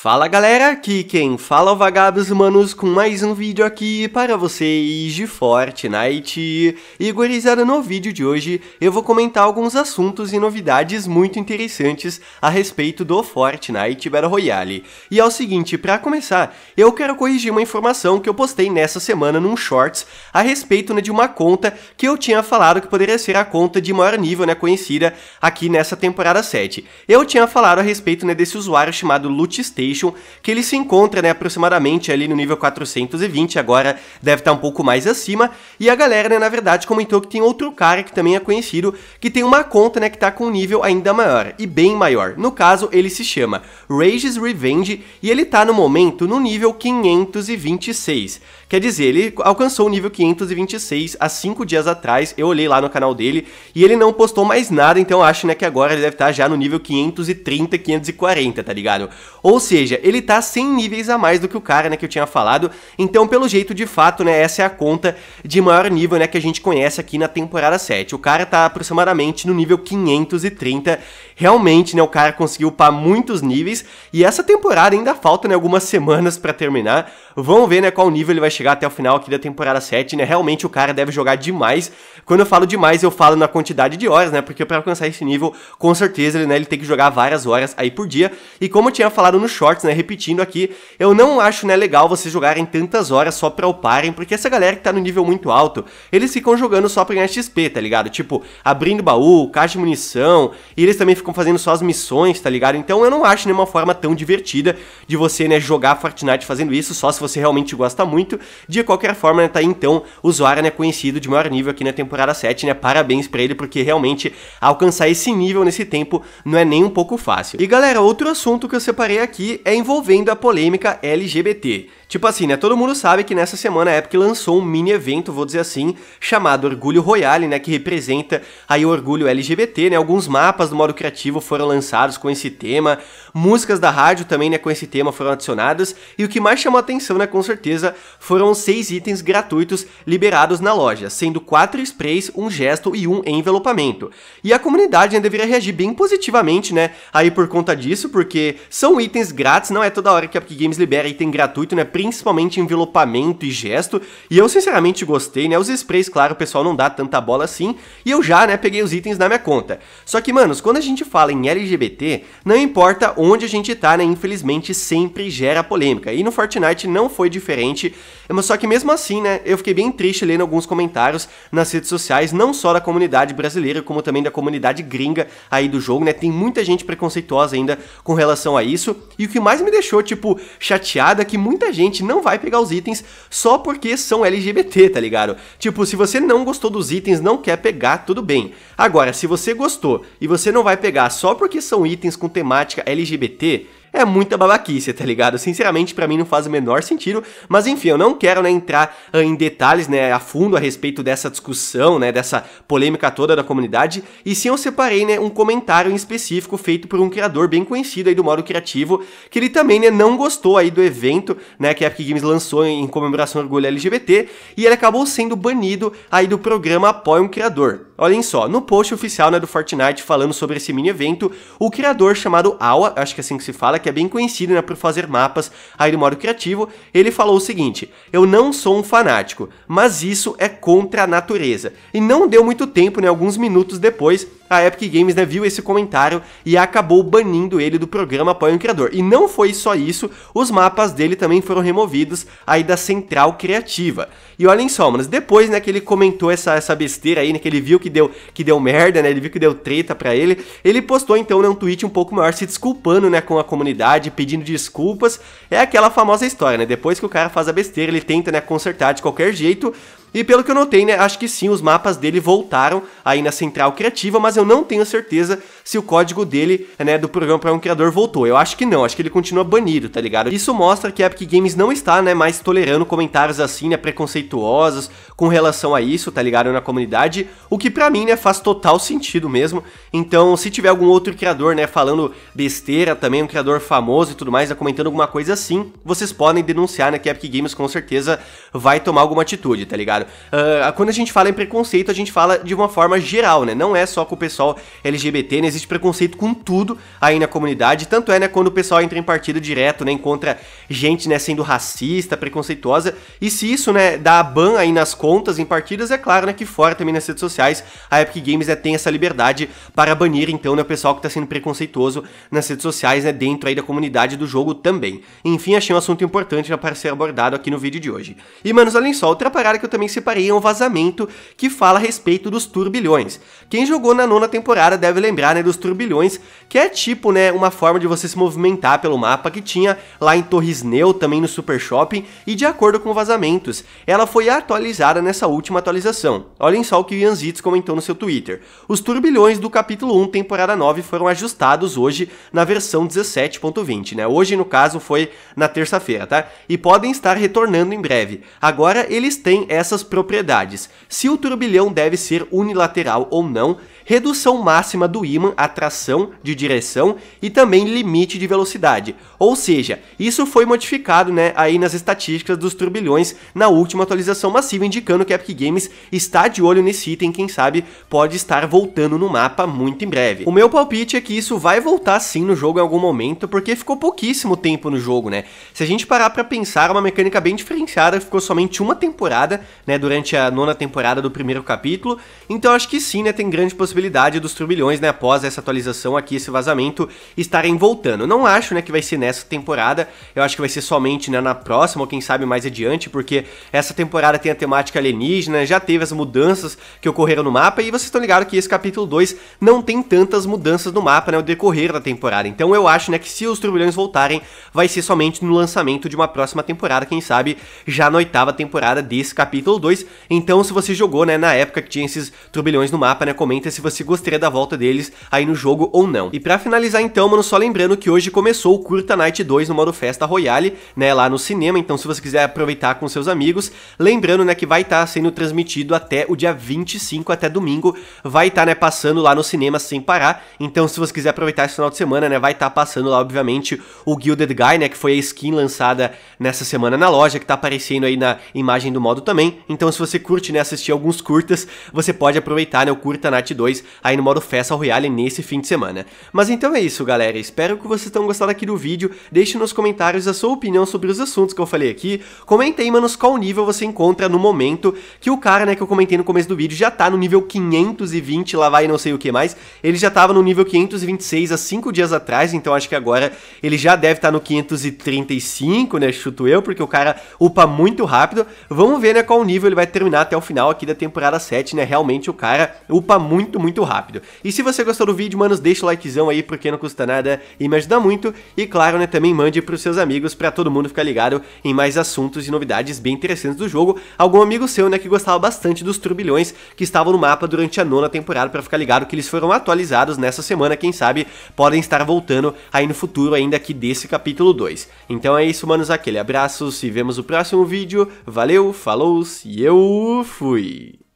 Fala galera, aqui quem fala é o Vagabos Humanos com mais um vídeo aqui para vocês de Fortnite. E gurizada, no vídeo de hoje eu vou comentar alguns assuntos e novidades muito interessantes a respeito do Fortnite Battle Royale. E é o seguinte, para começar, eu quero corrigir uma informação que eu postei nessa semana num Shorts a respeito né, de uma conta que eu tinha falado que poderia ser a conta de maior nível né, conhecida aqui nessa temporada 7. Eu tinha falado a respeito né, desse usuário chamado Lutstate que ele se encontra né, aproximadamente ali no nível 420, agora deve estar tá um pouco mais acima. E a galera, né, na verdade, comentou que tem outro cara que também é conhecido, que tem uma conta né, que está com um nível ainda maior, e bem maior. No caso, ele se chama Rage's Revenge, e ele está no momento no nível 526. Quer dizer, ele alcançou o nível 526 há 5 dias atrás, eu olhei lá no canal dele, e ele não postou mais nada, então acho né, que agora ele deve estar tá já no nível 530, 540, tá ligado? Ou seja, seja, ele tá 100 níveis a mais do que o cara, né, que eu tinha falado. Então, pelo jeito, de fato, né, essa é a conta de maior nível, né, que a gente conhece aqui na temporada 7. O cara tá aproximadamente no nível 530. Realmente, né, o cara conseguiu upar muitos níveis e essa temporada ainda falta, né, algumas semanas para terminar. Vamos ver, né, qual nível ele vai chegar até o final aqui da temporada 7, né? Realmente o cara deve jogar demais. Quando eu falo demais, eu falo na quantidade de horas, né? Porque para alcançar esse nível, com certeza, ele, né, ele tem que jogar várias horas aí por dia. E como eu tinha falado nos shorts, né, repetindo aqui, eu não acho, né, legal vocês jogarem tantas horas só para uparem, porque essa galera que tá no nível muito alto, eles ficam jogando só para ganhar XP, tá ligado? Tipo, abrindo baú, caixa de munição, e eles também ficam fazendo só as missões, tá ligado? Então eu não acho nenhuma forma tão divertida de você, né, jogar Fortnite fazendo isso, só se você você realmente gosta muito. De qualquer forma, né, tá aí então, o Zoaran é conhecido de maior nível aqui na temporada 7, né? Parabéns para ele, porque realmente alcançar esse nível nesse tempo não é nem um pouco fácil. E galera, outro assunto que eu separei aqui é envolvendo a polêmica LGBT. Tipo assim, né? Todo mundo sabe que nessa semana a Epic lançou um mini evento, vou dizer assim, chamado Orgulho Royale, né? Que representa aí o orgulho LGBT, né? Alguns mapas do modo criativo foram lançados com esse tema, músicas da rádio também, né? Com esse tema foram adicionadas. E o que mais chamou atenção, né? Com certeza, foram seis itens gratuitos liberados na loja, sendo quatro sprays, um gesto e um envelopamento. E a comunidade né, deveria reagir bem positivamente, né? Aí por conta disso, porque são itens grátis, não é toda hora que a Epic Games libera item gratuito, né? principalmente envelopamento e gesto, e eu sinceramente gostei, né? Os sprays, claro, o pessoal não dá tanta bola assim, e eu já, né, peguei os itens na minha conta. Só que, manos, quando a gente fala em LGBT, não importa onde a gente tá, né, infelizmente sempre gera polêmica, e no Fortnite não foi diferente, mas só que mesmo assim, né, eu fiquei bem triste lendo alguns comentários nas redes sociais, não só da comunidade brasileira, como também da comunidade gringa aí do jogo, né, tem muita gente preconceituosa ainda com relação a isso, e o que mais me deixou, tipo, chateada é que muita gente não vai pegar os itens só porque são LGBT, tá ligado? Tipo, se você não gostou dos itens, não quer pegar, tudo bem. Agora, se você gostou e você não vai pegar só porque são itens com temática LGBT, é muita babaquice, tá ligado? Sinceramente, para mim não faz o menor sentido, mas enfim, eu não quero né, entrar ah, em detalhes né, a fundo a respeito dessa discussão, né, dessa polêmica toda da comunidade, e sim eu separei né, um comentário em específico feito por um criador bem conhecido aí do modo criativo, que ele também né, não gostou aí do evento né, que a Epic Games lançou em comemoração ao orgulho LGBT, e ele acabou sendo banido aí do programa Apoia um Criador. Olhem só, no post oficial né, do Fortnite falando sobre esse mini evento, o criador chamado Awa, acho que é assim que se fala, que é bem conhecido né, por fazer mapas aí do modo criativo, ele falou o seguinte, eu não sou um fanático, mas isso é contra a natureza. E não deu muito tempo, né, alguns minutos depois, a Epic Games né, viu esse comentário e acabou banindo ele do programa Apoio o Criador. E não foi só isso, os mapas dele também foram removidos aí da central criativa. E olhem só, mas depois né, que ele comentou essa, essa besteira aí, né, que ele viu que deu, que deu merda, né, ele viu que deu treta pra ele, ele postou então né, um tweet um pouco maior se desculpando né, com a comunidade, pedindo desculpas. É aquela famosa história, né? Depois que o cara faz a besteira, ele tenta né, consertar de qualquer jeito, e pelo que eu notei, né, acho que sim, os mapas dele voltaram aí na central criativa, mas eu não tenho certeza se o código dele, né, do programa para um criador voltou. Eu acho que não, acho que ele continua banido, tá ligado? Isso mostra que a Epic Games não está, né, mais tolerando comentários assim, né, preconceituosos com relação a isso, tá ligado, na comunidade, o que para mim, né, faz total sentido mesmo. Então, se tiver algum outro criador, né, falando besteira também, um criador famoso e tudo mais, né, comentando alguma coisa assim, vocês podem denunciar, né, que a Epic Games com certeza vai tomar alguma atitude, tá ligado? Uh, quando a gente fala em preconceito, a gente fala de uma forma geral, né? Não é só com o pessoal LGBT, né? Existe preconceito com tudo aí na comunidade. Tanto é, né, quando o pessoal entra em partido direto, né? Encontra gente, né, sendo racista, preconceituosa. E se isso, né, dá ban aí nas contas, em partidas, é claro, né, que fora também nas redes sociais, a Epic Games né, tem essa liberdade para banir, então, né, o pessoal que tá sendo preconceituoso nas redes sociais, né, dentro aí da comunidade do jogo também. Enfim, achei um assunto importante né, para ser abordado aqui no vídeo de hoje. E, manos, além só, outra parada que eu também anteciparia um vazamento que fala a respeito dos turbilhões. Quem jogou na nona temporada deve lembrar né, dos turbilhões, que é tipo né, uma forma de você se movimentar pelo mapa que tinha lá em Torres Neu, também no Super Shopping, e de acordo com vazamentos, ela foi atualizada nessa última atualização. Olhem só o que o Ian Zitz comentou no seu Twitter. Os turbilhões do capítulo 1, temporada 9, foram ajustados hoje na versão 17.20, né? Hoje, no caso, foi na terça-feira, tá? E podem estar retornando em breve. Agora eles têm essa essas propriedades, se o turbilhão deve ser unilateral ou não, redução máxima do ímã à tração de direção e também limite de velocidade. Ou seja, isso foi modificado né, aí nas estatísticas dos turbilhões na última atualização massiva, indicando que a Epic Games está de olho nesse item, quem sabe pode estar voltando no mapa muito em breve. O meu palpite é que isso vai voltar sim no jogo em algum momento, porque ficou pouquíssimo tempo no jogo, né? Se a gente parar para pensar, é uma mecânica bem diferenciada, ficou somente uma temporada né, durante a nona temporada do primeiro capítulo. Então acho que sim, né, tem grande possibilidade dos turbilhões, né, após essa atualização aqui, esse vazamento, estarem voltando. Não acho, né, que vai ser nessa temporada, eu acho que vai ser somente, né, na próxima, ou quem sabe mais adiante, porque essa temporada tem a temática alienígena, já teve as mudanças que ocorreram no mapa, e vocês estão ligados que esse capítulo 2 não tem tantas mudanças no mapa, né, o decorrer da temporada. Então eu acho, né, que se os turbilhões voltarem, vai ser somente no lançamento de uma próxima temporada, quem sabe já na oitava temporada desse capítulo 2. Então, se você jogou, né, na época que tinha esses turbilhões no mapa, né, comenta se você gostaria da volta deles aí no jogo ou não. E para finalizar então, mano, só lembrando que hoje começou o Curta Night 2 no modo Festa Royale, né, lá no cinema, então se você quiser aproveitar com seus amigos, lembrando, né, que vai estar tá sendo transmitido até o dia 25, até domingo, vai estar, tá, né, passando lá no cinema sem parar, então se você quiser aproveitar esse final de semana, né, vai estar tá passando lá, obviamente, o Gilded Guy, né, que foi a skin lançada nessa semana na loja, que tá aparecendo aí na imagem do modo também, então, se você curte, né, assistir alguns curtas, você pode aproveitar, né, o Curta Night 2 aí no modo Festa Royale nesse fim de semana. Mas então é isso, galera. Espero que vocês tenham gostado aqui do vídeo. Deixe nos comentários a sua opinião sobre os assuntos que eu falei aqui. Comenta aí, manos, qual nível você encontra no momento que o cara, né, que eu comentei no começo do vídeo já tá no nível 520, lá vai não sei o que mais. Ele já tava no nível 526 há 5 dias atrás, então acho que agora ele já deve estar tá no 535, né, chuto eu, porque o cara upa muito rápido. Vamos ver, né, qual nível nível ele vai terminar até o final aqui da temporada 7, né? Realmente o cara upa muito, muito rápido. E se você gostou do vídeo, manos, deixa o likezão aí, porque não custa nada e me ajuda muito. E claro, né, também mande pros seus amigos para todo mundo ficar ligado em mais assuntos e novidades bem interessantes do jogo. Algum amigo seu, né, que gostava bastante dos turbilhões que estavam no mapa durante a nona temporada para ficar ligado que eles foram atualizados nessa semana, quem sabe podem estar voltando aí no futuro ainda aqui desse capítulo 2. Então é isso, manos, aquele abraço, se vemos no próximo vídeo, valeu, falou, se e eu fui.